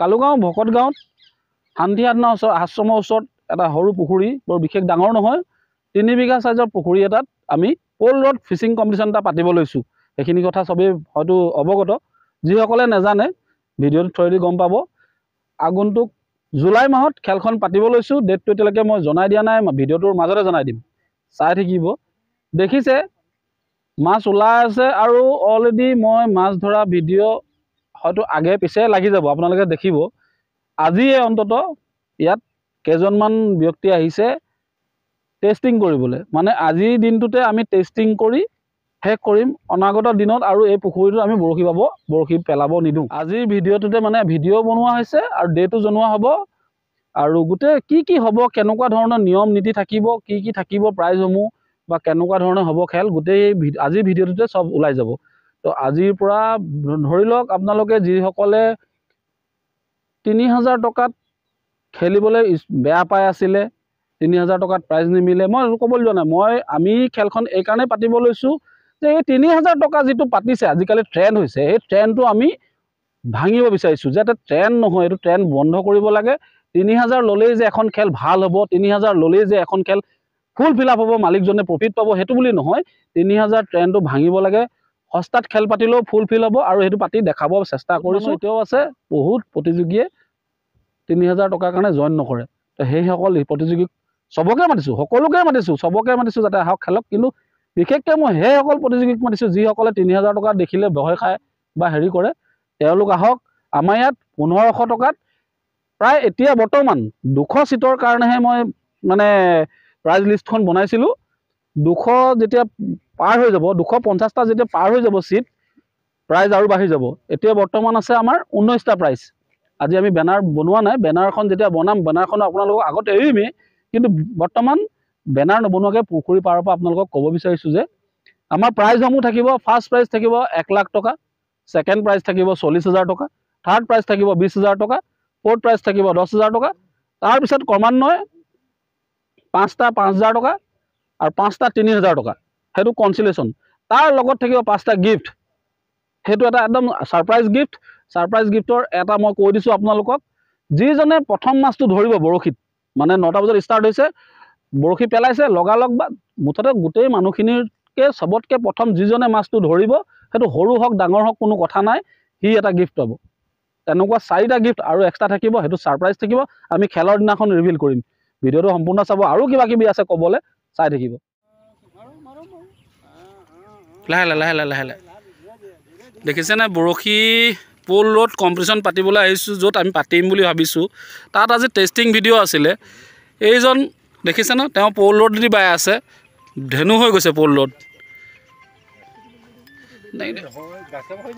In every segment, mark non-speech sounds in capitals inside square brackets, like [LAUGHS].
কালুগাঁও ভকতগাঁৱত শান্তিসাধনা আশ্ৰমৰ ওচৰত এটা সৰু পুখুৰী বৰ বিশেষ ডাঙৰ নহয় তিনি বিঘা চাইজৰ পুখুৰী এটাত আমি পল ৰড ফিচিং কম্পিটিশ্যন এটা পাতিব লৈছোঁ সেইখিনি কথা চবেই হয়তো অৱগত যিসকলে নেজানে ভিডিঅ'টোৰ থ্ৰুৱেদি গম পাব আগন্তুক জুলাই মাহত খেলখন পাতিব লৈছোঁ ডেটটো এতিয়ালৈকে মই জনাই দিয়া নাই ভিডিঅ'টোৰ মাজতে জনাই দিম চাই থাকিব দেখিছে মাছ ওলাই আছে আৰু অলৰেডি মই মাছ ধৰা ভিডিঅ' হয়তো আগে পিছে লাগি যাব আপোনালোকে দেখিব আজিয়ে অন্তত ইয়াত কেইজনমান ব্যক্তি আহিছে টেষ্টিং কৰিবলৈ মানে আজিৰ দিনটোতে আমি টেষ্টিং কৰি শেষ কৰিম অনাগত দিনত আৰু এই পুখুৰীটোত আমি বৰশী পাব বৰশী পেলাব নিদিওঁ আজিৰ ভিডিঅ'টোতে মানে ভিডিঅ' বনোৱা হৈছে আৰু ডেটো জনোৱা হ'ব আৰু গোটেই কি কি হ'ব কেনেকুৱা ধৰণৰ নিয়ম নীতি থাকিব কি কি থাকিব প্ৰাইজসমূহ বা কেনেকুৱা ধৰণৰ হ'ব খেল গোটেই আজিৰ ভিডিঅ'টোতে চব ওলাই যাব তো আজিৰ পৰা ধৰি লওক আপোনালোকে যিসকলে তিনি হাজাৰ টকাত খেলিবলৈ বেয়া পাই আছিলে তিনি হাজাৰ টকাত প্ৰাইজ নিমিলে মই ক'বলৈ যোৱা নাই মই আমি খেলখন এইকাৰণেই পাতিব লৈছোঁ যে এই তিনি হাজাৰ টকা যিটো পাতিছে আজিকালি ট্ৰেণ্ড হৈছে সেই ট্ৰেণ্ডটো আমি ভাঙিব বিচাৰিছোঁ যাতে ট্ৰেণ্ড নহয় এইটো ট্ৰেণ্ড বন্ধ কৰিব লাগে তিনি হাজাৰ ল'লেই যে এখন খেল ভাল হ'ব তিনি হাজাৰ ল'লেই যে এখন খেল ফুল ফিল আপ হ'ব মালিকজনে প্ৰফিট পাব সেইটো বুলি নহয় তিনি হাজাৰ ট্ৰেণ্ডটো ভাঙিব লাগে সস্তাত খেল পাতিলেও ফুলফিল হ'ব আৰু সেইটো পাতি দেখাব চেষ্টা কৰিছোঁ এতিয়াও আছে বহুত প্ৰতিযোগীয়ে তিনি হাজাৰ টকাৰ কাৰণে জইন নকৰে তো সেইসকল প্ৰতিযোগীক চবকে মাতিছোঁ সকলোকে মাতিছোঁ চবকে মাতিছোঁ যাতে আহক খেলক কিন্তু বিশেষকৈ মই সেইসকল প্ৰতিযোগীক মাতিছোঁ যিসকলে তিনি হাজাৰ টকা দেখিলে ভয় খায় বা হেৰি কৰে তেওঁলোক আহক আমাৰ ইয়াত পোন্ধৰশ টকাত প্ৰায় এতিয়া বৰ্তমান দুশ ছিটৰ কাৰণেহে মই মানে প্ৰাইজ লিষ্টখন বনাইছিলোঁ দুশ যেতিয়া পাৰ হৈ যাব দুশ পঞ্চাছটা যেতিয়া পাৰ হৈ যাব চিট প্ৰাইজ আৰু বাঢ়ি যাব এতিয়া বৰ্তমান আছে আমাৰ ঊনৈছটা প্ৰাইজ আজি আমি বেনাৰ বনোৱা নাই বেনাৰখন যেতিয়া বনাম বেনাৰখন আপোনালোকক আগত এৰিমেই কিন্তু বৰ্তমান বেনাৰ নবনোৱাকৈ পুখুৰী পাৰৰ পৰা আপোনালোকক ক'ব বিচাৰিছোঁ যে আমাৰ প্ৰাইজসমূহ থাকিব ফাৰ্ষ্ট প্ৰাইজ থাকিব এক লাখ টকা ছেকেণ্ড প্ৰাইজ থাকিব চল্লিছ হাজাৰ টকা থাৰ্ড প্ৰাইজ থাকিব বিছ হাজাৰ টকা ফ'ৰ্থ প্ৰাইজ থাকিব দহ হাজাৰ টকা তাৰপিছত ক্ৰমান্বয়ে পাঁচটা পাঁচ হাজাৰ টকা আৰু পাঁচটা তিনি হাজাৰ টকা সেইটো কনচিলেশ্যন তাৰ লগত থাকিব পাঁচটা গিফ্ট সেইটো এটা একদম ছাৰপ্ৰাইজ গিফ্ট ছাৰপ্ৰাইজ গিফ্টৰ এটা মই কৈ দিছোঁ আপোনালোকক যিজনে প্ৰথম মাছটো ধৰিব বৰশীত মানে নটা বজাত ষ্টাৰ্ট হৈছে বৰশী পেলাইছে লগালগ বা মুঠতে গোটেই মানুহখিনিৰকৈ চবতকৈ প্ৰথম যিজনে মাছটো ধৰিব সেইটো সৰু হওক ডাঙৰ হওক কোনো কথা নাই সি এটা গিফ্ট পাব তেনেকুৱা চাৰিটা গিফ্ট আৰু এক্সট্ৰা থাকিব সেইটো ছাৰপ্ৰাইজ থাকিব আমি খেলৰ দিনাখন ৰিভিল কৰিম ভিডিঅ'টো সম্পূৰ্ণ চাব আৰু কিবা কিবি আছে ক'বলৈ চাই থাকিব লাহে লাহে লাহে লাহে লাহে লাহে দেখিছেনে বৰশী পুল ৰ'ড কম্পিটিশ্যন পাতিবলৈ আহিছোঁ য'ত আমি পাতিম বুলি ভাবিছোঁ তাত আজি টেষ্টিং ভিডিঅ' আছিলে এইজন দেখিছে ন তেওঁ প'ল পুল দি বাই আছে ধেনু হৈ গৈছে প'ল ৰ'ড দাঙি দিয়ক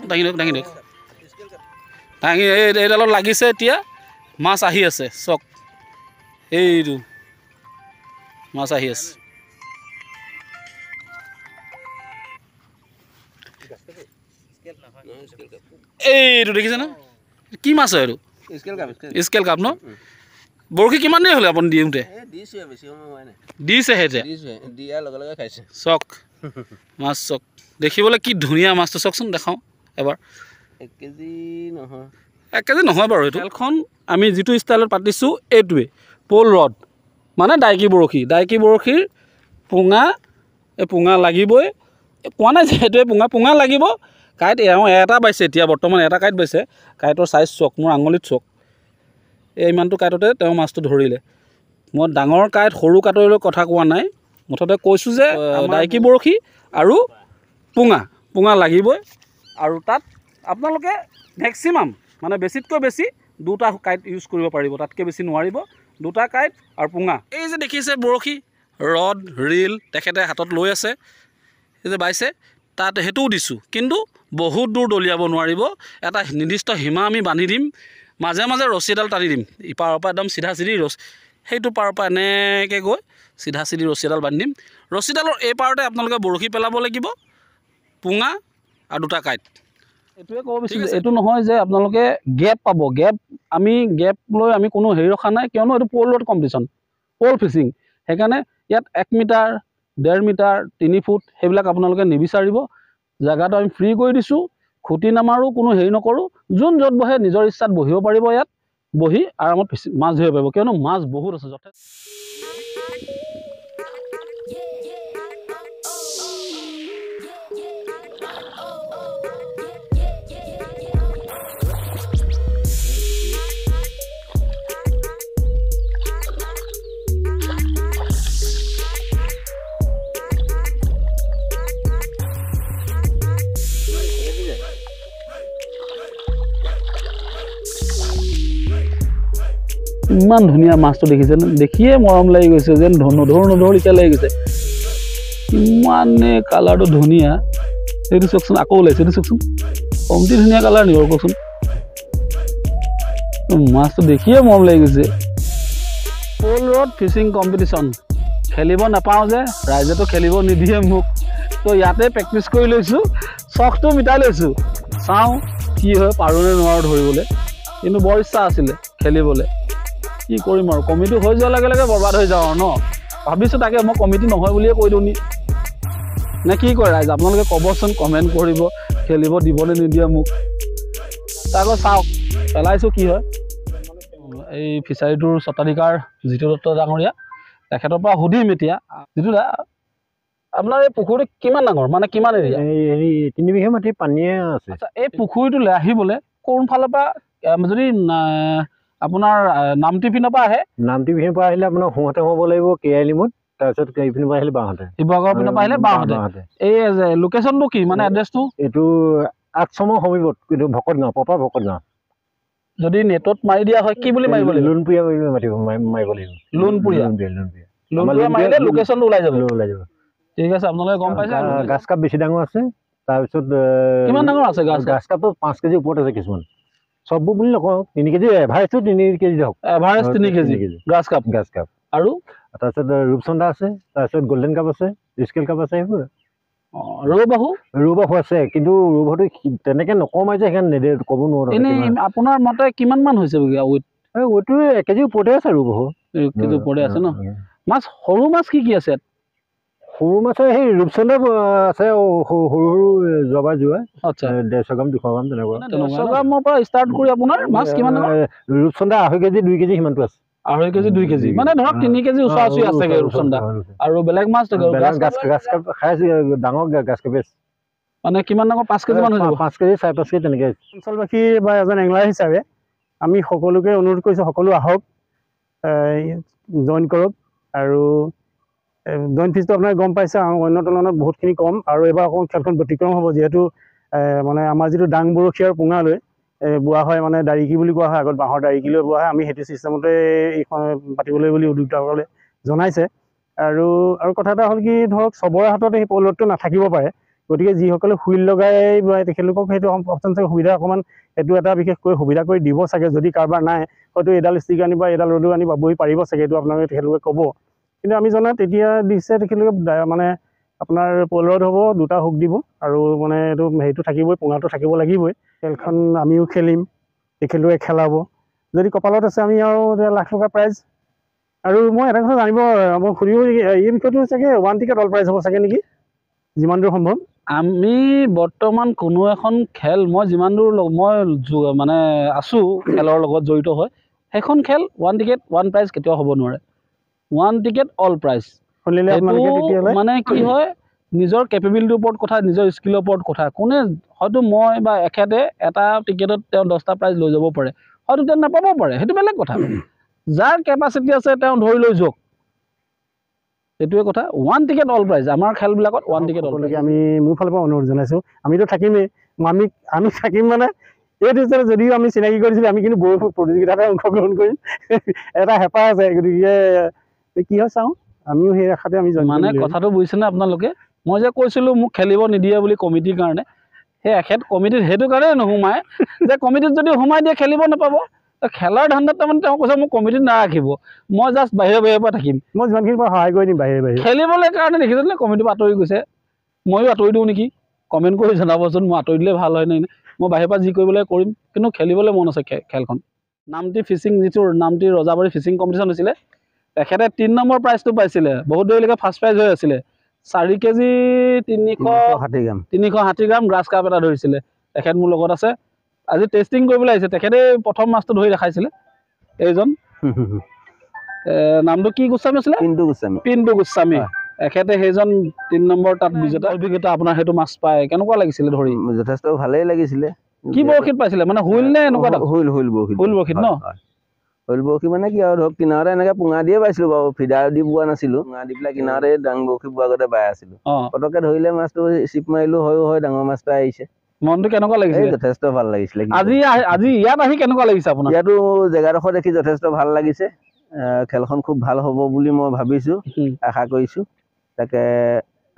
দাঙি দিয়ক দাঙি দিয়ক এইডালত লাগিছে এতিয়া মাছ আহি আছে চক এইটো মাছ আহি আছে এইটো দেখিছে না কি মাছ হয় স্কেল কাপ ন বৰশী কিমান দেৰি হ'লে আপুনি দিওঁতে দিছেহে চক মাছ চক দেখিবলৈ কি ধুনীয়া মাছটো চকচোন দেখাওঁ এবাৰ এক কেজি নহয় এক কেজি নহয় বাৰু এইটো খেলখন আমি যিটো ষ্টাইলত পাতিছোঁ এইটোৱে পল ৰ'দ মানে ডাইকী বৰশী ডাইকী বৰশীৰ পোঙা এই পোঙা লাগিবই কোৱা নাই যে সেইটোৱে পোঙা পোঙা লাগিব কাইট এওঁ এটা বাইছে এতিয়া বৰ্তমান এটা কাইট বাইছে কাইটৰ চাইজ চাওক মোৰ আঙুলিত চাওক এই ইমানটো কাইটতে তেওঁ মাছটো ধৰিলে মই ডাঙৰ কাইট সৰু কাটৰিলৈ কথা কোৱা নাই মুঠতে কৈছোঁ যে ডাইকী বৰশী আৰু পুঙা পুঙা লাগিবই আৰু তাত আপোনালোকে মেক্সিমাম মানে বেছিতকৈ বেছি দুটা কাইট ইউজ কৰিব পাৰিব তাতকৈ বেছি নোৱাৰিব দুটা কাইট আৰু পুঙা এই যে দেখিছে বৰশী ৰদ ৰিল তেখেতে হাতত লৈ আছে এই যে বাইছে তাত সেইটোও দিছোঁ কিন্তু বহুত দূৰ দলিয়াব নোৱাৰিব এটা নিৰ্দিষ্ট সীমা আমি বান্ধি দিম মাজে মাজে ৰছী টানি দিম ইপাৰৰ পৰা একদম চিধা চিধি ৰছ সেইটো পাৰৰ পৰা এনেকৈ গৈ চিধা চিধি ৰছী বান্ধি দিম ৰছীডালৰ এই পাৰতে আপোনালোকে বৰশী পেলাব লাগিব পুঙা আৰু দুটা কাঁইট এইটোৱে ক'ব বিচাৰিছোঁ এইটো নহয় যে আপোনালোকে গেপ পাব গেপ আমি গেপ লৈ আমি কোনো হেৰি ৰখা নাই কিয়নো এইটো pole rod competition pole fishing সেইকাৰণে ইয়াত এক মিটাৰ ডেৰ মিটাৰ তিনি ফুট সেইবিলাক আপোনালোকে নিবিচাৰিব জেগাটো আমি ফ্ৰী কৰি দিছোঁ খুটি নামাৰোঁ কোনো হেৰি নকৰোঁ যোন য'ত বহে নিজৰ ইচ্ছাত বহিব পাৰিব ইয়াত বহি আৰামত মাছ ধৰিব পাৰিব কিয়নো মাছ বহুত আছে যথেষ্ট ইমান ধুনীয়া মাছটো দেখিছে দেখিয়ে মৰম লাগি গৈছে যেন নধৰ নধৰ এতিয়া লাগি গৈছে ইমানেই কালাৰটো ধুনীয়া সেইটো চাওকচোন আকৌ ওলাইছে সেইটো চাওকচোন কমতি ধুনীয়া কালাৰ নিব কওকচোন মাছটো দেখিয়ে মৰম লাগি গৈছে ফুল ৰ'দ ফিচিং কম্পিটিশ্যন খেলিব নাপাওঁ যে ৰাইজেতো খেলিব নিদিয়ে মোক তো ইয়াতে প্ৰেক্টিচ কৰি লৈছোঁ চখটো মিটাই লৈছোঁ চাওঁ কি হয় পাৰোঁ নে নোৱাৰোঁ ধৰিবলৈ কিন্তু বৰ ইচ্ছা আছিলে খেলিবলৈ কি কৰিম আৰু কমিটি হৈ যোৱাৰ লগে লগে বৰবাদ হৈ যাওঁ আৰু ন ভাবিছোঁ তাকে মই কমিটি নহয় বুলিয়ে কৈ দিওঁ নি নে কি কয় ৰাইজ আপোনালোকে ক'বচোন কমেণ্ট কৰিব খেলিব দিবলৈ নিদিয়ে মোক তাৰপৰা চাওক পেলাইছোঁ কি হয় এই ফিচাৰীটোৰ স্বত্বাধিকাৰ জিতু দত্ত ডাঙৰীয়া তেখেতৰ পৰা সুধিম এতিয়া যিটো দা আপোনাৰ এই পুখুৰীটো কিমান ডাঙৰ মানে কিমান এৰিয়া এই তিনি পানীয়ে আছে এই পুখুৰীটোলৈ আহিবলৈ কোনফালৰ পৰা যদি আপোনাৰ নাম টিফিনৰ পৰা আহে নাম টিফিনৰ পৰা আহিলে আপোনাৰ সোঁহাতে হ'ব লাগিব কে আইলি মোড তাৰপিছত ইপিনৰ পৰা আহিলে বাঁহাতে শিৱসাগৰৰ পিনৰ পৰা আহিলে বাঁহাতে এই লোকেশ্যনটো কি মানে এড্ৰেছটো এইটো আঠচমৰ সমীপত কিন্তু ভকতগাঁও পপা ভকতগাঁও যদি নেটত মাৰি দিয়া হয় কি বুলি মাৰিব লাগিব লোনপুৰীয়া মাৰিব লাগিব লোনপুৰীয়া লোনপুৰীয়া মাৰিলে লোকেশ্যনটো ওলাই যাব ওলাই যাব ঠিক আছে আপোনালোকে গম পাইছে গাছ কাপ বেছি ডাঙৰ আছে তাৰপিছত কিমান ডাঙৰ আছে গাছ কাপটো পাঁচ কেজিৰ ওপৰত আছে কিছুমান চব বুলি নকওঁ তিনি কেজি এভাৰেজটো তিনি কেজি হওক এভাৰেজ তিনি KG grass carp grass carp আৰু তাৰপিছত ৰূপচন্দা আছে তাৰপিছত গল্ডেন কাপ আছে স্কেল কাপ আছে বাহু ৰৌবাহু ৰৌবাহু আছে কিন্তু ৰৌ ৰৌবাহুটো তেনেকৈ নকমাই যে সেইকাৰণে নেদে ক'ব নোৱাৰো এনেই আপোনাৰ মতে কিমান মান হৈছে বুলি ৱেইট এই এক কেজি ওপৰতে আছে ৰৌবাহু এক কেজি ওপৰতে আছে ন মাছ সৰু মাছ কি কি আছে ইয়াত সৰু মাছৰ সেই ৰূপচন্দা আছে সৰু সৰু জবাই জোৱাই ডেৰশ গ্ৰাম দুশ গ্ৰাম তেনেকুৱা ৰূপচন্দা আঢ়ৈ কেজি দুই কেজি সিমানটো আছে আৰু বেলেগ মাছ খাইছে ডাঙৰ গাছ বা এজন এংলা হিচাপে আমি সকলোকে অনুৰোধ কৰিছো সকলো আহক জইন কৰক আৰু জইন ফিজটো আপোনাৰ গম পাইছে আৰু অন্য তুলনাত বহুতখিনি কম আৰু এইবাৰ অকণমান খেলখন ব্যতিক্ৰম হ'ব যিহেতু মানে আমাৰ যিটো ডাং বৰশী আৰু পুঙালৈ বোৱা হয় মানে দাৰিকী বুলি কোৱা হয় আগত বাঁহৰ দাৰিকী লৈ বোৱা হয় আমি সেইটো ছিষ্টেমতে এইখন পাতিবলৈ বুলি উদ্যোগসকলে জনাইছে আৰু আৰু কথা এটা হ'ল কি ধৰক চবৰে হাতত সেই পলটো নাথাকিব পাৰে গতিকে যিসকলে হুইল লগাই তেখেতলোকক সেইটো অপশ্যন চাগে সুবিধা অকণমান এইটো এটা বিশেষকৈ সুবিধা কৰি দিব চাগে যদি কাৰোবাৰ নাই হয়তো এইডাল ষ্টিক আনিব এইডাল ৰ'দো আনি বাবহি পাৰিব চাগে এইটো আপোনালোকে তেখেতলোকে ক'ব কিন্তু আমি জনাত এতিয়া দিছে তেখেতলোকে মানে আপোনাৰ পলৰত হ'ব দুটা হুক দিব আৰু মানে এইটো হেৰিটো থাকিবই পোঙাটো থাকিব লাগিবই খেলখন আমিও খেলিম তেখেতলোকে খেলাব যদি কপালত আছে আমি আৰু এতিয়া লাখ টকা প্ৰাইজ আৰু মই এটা কথা জানিব মই সুধিব এই বিষয়টো চাগে ওৱান টিকেট অল প্ৰাইজ হ'ব চাগে নেকি যিমান দূৰ সম্ভৱ আমি বৰ্তমান কোনো এখন খেল মই যিমান দূৰ মই মানে আছোঁ খেলৰ লগত জড়িত হৈ সেইখন খেল ওৱান টিকেট ওৱান প্ৰাইজ কেতিয়াও হ'ব নোৱাৰে ওৱান টিকেট অল প্ৰাইজ মানে কি হয় নিজৰ কেপেবিলিটিৰ ওপৰত কথা নিজৰ স্কিলৰ ওপৰত কথা কোনে হয়তো মই বা এখেতে এটা টিকেটত তেওঁ দহটা প্ৰাইজ লৈ যাব পাৰে হয়তো তেওঁ নাপাব পাৰে সেইটো বেলেগ কথা যাৰ কেপাচিটি আছে তেওঁ ধৰি লৈ যাওক সেইটোৱে কথা ওৱান টিকেট অল প্ৰাইজ আমাৰ খেলবিলাকত ওৱান টিকেট অল প্ৰাইজ আমি মোৰ ফালৰ পৰা অনুৰোধ জনাইছোঁ আমিতো থাকিমেই আমি আমি থাকিম মানে এইটো যদিও আমি চিনাকি কৰিছিলোঁ আমি কিন্তু বৰষুণ প্ৰতিযোগিতাতে অংশগ্ৰহণ কৰিম এটা হেঁপাহ আছে গতিকে কি হয় চাওঁ আমিও সেই আশাতে আমি মানে কথাটো বুজিছেনে আপোনালোকে মই যে কৈছিলোঁ মোক খেলিব নিদিয়ে বুলি কমিটিৰ কাৰণে সেই এখেত কমিটিত সেইটো কাৰণে নোসোমায় যে কমিটিত যদি সোমাই দিয়ে খেলিব নাপাব খেলাৰ ধান্দাত তাৰমানে তেওঁ কৈছে মোক কমিটিত নাৰাখিব মই জাষ্ট বাহিৰে বাহিৰে পৰা থাকিম মই যিমানখিনি পৰা সহায় কৰি দিম বাহিৰে বাহিৰে খেলিবলৈ কাৰণে দেখিছোঁ নে কমিটিৰ পৰা আঁতৰি গৈছে ময়ো আঁতৰি দিওঁ নেকি কমেণ্ট কৰি জনাবচোন মই আঁতৰি দিলে ভাল হয় নে মই বাহিৰৰ পৰা যি কৰিবলৈ কৰিম কিন্তু খেলিবলৈ মন আছে খেলখন নামটি ফিচিং যিটো নামটি ৰজাবাৰী ফিচিং কম্পিটিশ্যন হৈছিলে এখেতে তিন নম্বৰ প্ৰাইজটো পাইছিলে বহুত দেৰিলৈকে ফাৰ্ষ্ট প্ৰাইজ হৈ আছিলে চাৰি কেজি তিনিশ ষাঠি গ্ৰাম তিনিশ ষাঠি গ্ৰাম গ্ৰাছ কাপ এটা ধৰিছিলে তেখেত মোৰ লগত আছে আজি টেষ্টিং কৰিবলৈ আহিছে তেখেতেই প্ৰথম মাছটো ধৰি দেখাইছিলে এইজন নামটো কি গোস্বামী আছিলে পিণ্টু গোস্বামী পিণ্টু গোস্বামী এখেতে সেইজন তিনি নম্বৰ তাত বিজেতা অভিজ্ঞতা আপোনাৰ সেইটো মাছ পায় কেনেকুৱা লাগিছিলে ধৰি যথেষ্ট ভালেই লাগিছিলে কি বৰশীত পাইছিলে মানে হুইল নে এনেকুৱা হুইল হুইল বৰশীত হুইল বৰশীত ন হল বৰশী মানে কি আৰু ধৰক কিনাৰতে এনেকে পোঙা দিয়ে পাইছিলো বাৰু ফিডাৰ দি পোৱা নাছিলো পোঙা দি পেলাই কিনাৰতে দাং বৰশী বোৱা আগতে বাই আছিলো পটকে ধৰিলে মাছটো চিপ মাৰিলো হয় হয় ডাঙৰ মাছ এটা আহিছে মনটো কেনেকুৱা লাগিছিল যথেষ্ট ভাল লাগিছিলে আজি আজি ইয়াত আহি কেনেকুৱা লাগিছে আপোনাৰ ইয়াতো জেগাডোখৰ দেখি যথেষ্ট ভাল লাগিছে খেলখন খুব ভাল হ'ব বুলি মই ভাবিছো আশা কৰিছো তাকে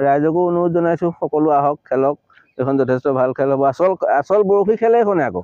ৰাইজকো অনুৰোধ জনাইছো সকলো আহক খেলক এইখন যথেষ্ট ভাল খেল হ'ব আচল আচল বৰশী খেলে এইখনে আকৌ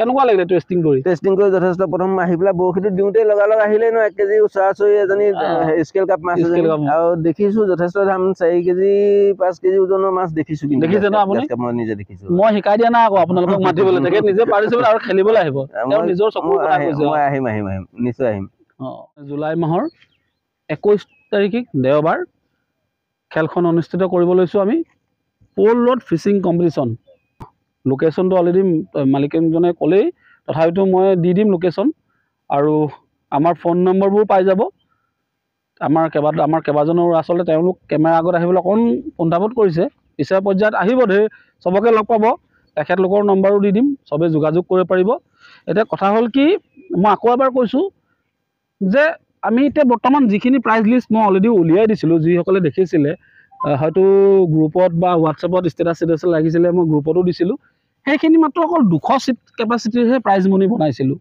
কেনেকুৱা লাগিলে টেষ্টিং কৰি টেষ্টিং কৰি যথেষ্ট প্ৰথম আহি পেলাই বৰশীটো দিওঁতে লগালগ আহিলে ন এক কেজি ওচৰাচৰি এজনী স্কেল কাপ মাছ আৰু দেখিছো যথেষ্ট দাম চাৰি কেজি পাঁচ কেজি ওজনৰ মাছ দেখিছো দেখিছে ন আপুনি মই নিজে দেখিছো মই শিকাই দিয়া নাই আকৌ আপোনালোকক [LAUGHS] মাতিবলৈ তেখেত নিজে পাৰিছে আৰু খেলিবলৈ আহিব নিজৰ চকু মই আহিম আহিম আহিম নিশ্চয় আহিম অঁ জুলাই মাহৰ একৈছ তাৰিখে দেওবাৰ খেলখন অনুষ্ঠিত কৰিব লৈছোঁ আমি পল ৰোড ফিচিং কম্পিটিশ্যন লোকেশ্যনটো অলৰেডি মালিকজনে ক'লেই তথাপিতো মই দি দিম লোকেশ্যন আৰু আমাৰ ফোন নম্বৰবোৰ পাই যাব আমাৰ কেবা আমাৰ কেইবাজনো আচলতে তেওঁলোক কেমেৰা আগত আহিবলৈ অকণ কণ্ঠাবোধ কৰিছে পিছৰ পৰ্যায়ত আহিব ধেৰ চবকে লগ পাব তেখেতলোকৰ নম্বৰো দি দিম চবে যোগাযোগ কৰিব পাৰিব এতিয়া কথা হ'ল কি মই আকৌ এবাৰ কৈছোঁ যে আমি এতিয়া বৰ্তমান যিখিনি প্ৰাইজ লিষ্ট মই অলৰেডি উলিয়াই দিছিলোঁ যিসকলে দেখিছিলে হয়তো গ্ৰুপত বা হোৱাটছএপত ষ্টেটাছ চেটাছ লাগিছিলে মই গ্ৰুপতো দিছিলোঁ সেইখিনি মাত্ৰ অকল দুশ চিট কেপাচিটিৰহে প্ৰাইজ মণি বনাইছিলোঁ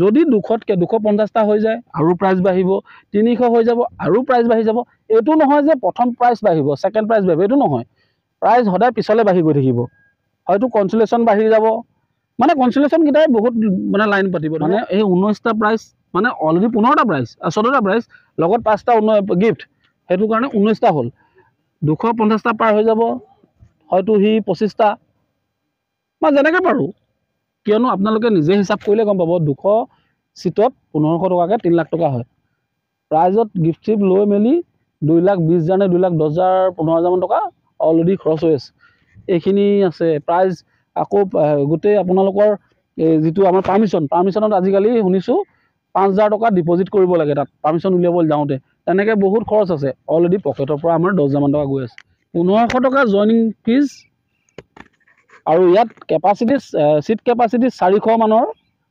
যদি দুশতকৈ দুশ পঞ্চাছটা হৈ যায় আৰু প্ৰাইজ বাঢ়িব তিনিশ হৈ যাব আৰু প্ৰাইজ বাঢ়ি যাব এইটো নহয় যে প্ৰথম প্ৰাইজ বাঢ়িব ছেকেণ্ড প্ৰাইজ বাঢ়িব এইটো নহয় প্ৰাইজ সদায় পিছলৈ বাঢ়ি গৈ থাকিব হয়তো কনচুলেশ্যন বাঢ়ি যাব মানে কনচুলেশ্যনকেইটাই বহুত মানে লাইন পাতিব মানে এই ঊনৈছটা প্ৰাইজ মানে অলৰেডি পোন্ধৰটা প্ৰাইজ চৈধ্যটা প্ৰাইজ লগত পাঁচটা গিফ্ট সেইটো কাৰণে ঊনৈছটা হ'ল দুশ পঞ্চাছটা পাৰ হৈ যাব হয়তো সি পঁচিছটা বা যেনেকৈ পাৰোঁ কিয়নো আপোনালোকে নিজে হিচাপ কৰিলে গম পাব দুশ চিটত পোন্ধৰশ টকাকৈ তিনি লাখ টকা হয় প্ৰাইজত গিফ্ট চিফ্ট লৈ মেলি দুই লাখ বিছ হাজাৰ নে দুই লাখ দহ হাজাৰ পোন্ধৰ হাজাৰমান টকা অলৰেডি খৰচ হৈ আছে এইখিনি আছে প্ৰাইজ আকৌ গোটেই আপোনালোকৰ এই যিটো আমাৰ পাৰ্মিশ্যন পাৰ্মিশ্যনত আজিকালি শুনিছোঁ পাঁচ হাজাৰ টকা ডিপ'জিট কৰিব লাগে তাত পাৰ্মিশ্যন উলিয়াবলৈ যাওঁতে তেনেকৈ বহুত খৰচ আছে অলৰেডি পকেটৰ পৰা আমাৰ দহ হাজাৰমান টকা গৈ আছে পোন্ধৰশ টকা জইনিং ফিজ আৰু ইয়াত কেপাচিটি চিট কেপাচিটি চাৰিশ মানৰ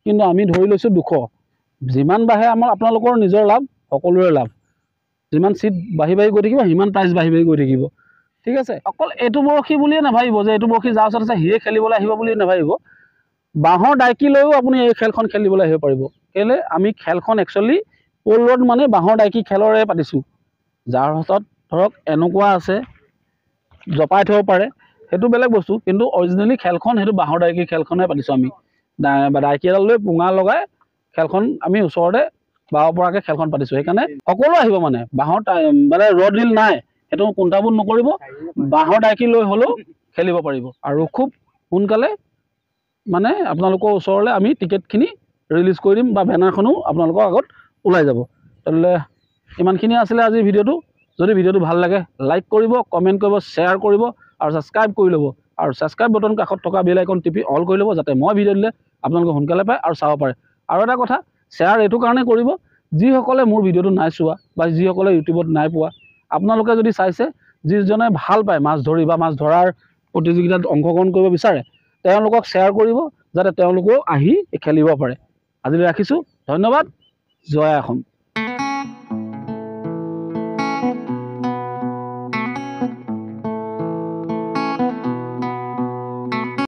কিন্তু আমি ধৰি লৈছোঁ দুশ যিমান বাঢ়ে আমাৰ আপোনালোকৰ নিজৰ লাভ সকলোৰে লাভ যিমান চিট বাঢ়ি বাঢ়ি গৈ থাকিব সিমান প্ৰাইচ বাঢ়ি বাঢ়ি গৈ থাকিব ঠিক আছে অকল এইটো বৰশী বুলিয়ে নাভাবিব যে এইটো বৰশী যাৰ ওচৰত আছে সিয়ে খেলিবলৈ আহিব বুলিয়ে নাভাবিব বাঁহৰ ডাইকি লৈও আপুনি এই খেলখন খেলিবলৈ আহিব পাৰিব কেলৈ আমি খেলখন একচুৱেলি প'ল পল্লত মানে বাঁহৰ ডাইকী খেলৰে পাতিছোঁ যাৰ হাতত ধৰক এনেকুৱা আছে জপাই থ'ব পাৰে সেইটো বেলেগ বস্তু কিন্তু অৰিজিনেলি খেলখন সেইটো বাঁহৰ ডাইকী খেলখনে পাতিছোঁ আমি ডাইকী এডাল লৈ পোঙা লগাই খেলখন আমি ওচৰতে বাঁহৰ পৰাকৈ খেলখন পাতিছোঁ সেইকাৰণে সকলো আহিব মানে বাঁহৰ মানে ৰদ ৰিল নাই সেইটো কুণ্ঠাবোধ নকৰিব বাঁহৰ ডাইকী লৈ হ'লেও খেলিব পাৰিব আৰু খুব সোনকালে মানে আপোনালোকৰ ওচৰলৈ আমি টিকেটখিনি ৰিলিজ কৰি দিম বা বেনাৰখনো আপোনালোকৰ আগত ওলাই যাব তেনেহ'লে ইমানখিনিয়ে আছিলে আজিৰ ভিডিঅ'টো যদি ভিডিঅ'টো ভাল লাগে লাইক কৰিব কমেণ্ট কৰিব শ্বেয়াৰ কৰিব আৰু ছাবস্ক্ৰাইব কৰি ল'ব আৰু ছাবস্ক্ৰাইব বটন কাষত থকা বেল আইকন টিপি অল কৰি ল'ব যাতে মই ভিডিঅ' দিলে আপোনালোকে সোনকালে পায় আৰু চাব পাৰে আৰু এটা কথা শ্বেয়াৰ এইটো কাৰণে কৰিব যিসকলে মোৰ ভিডিঅ'টো নাই চোৱা বা যিসকলে ইউটিউবত নাই পোৱা আপোনালোকে যদি চাইছে যিজনে ভাল পায় মাছ ধৰি বা মাছ ধৰাৰ প্ৰতিযোগিতাত অংশগ্ৰহণ কৰিব বিচাৰে তেওঁলোকক শ্বেয়াৰ কৰিব যাতে তেওঁলোকেও আহি খেলিব পাৰে আজিলৈ ৰাখিছোঁ ধন্যবাদ ضایع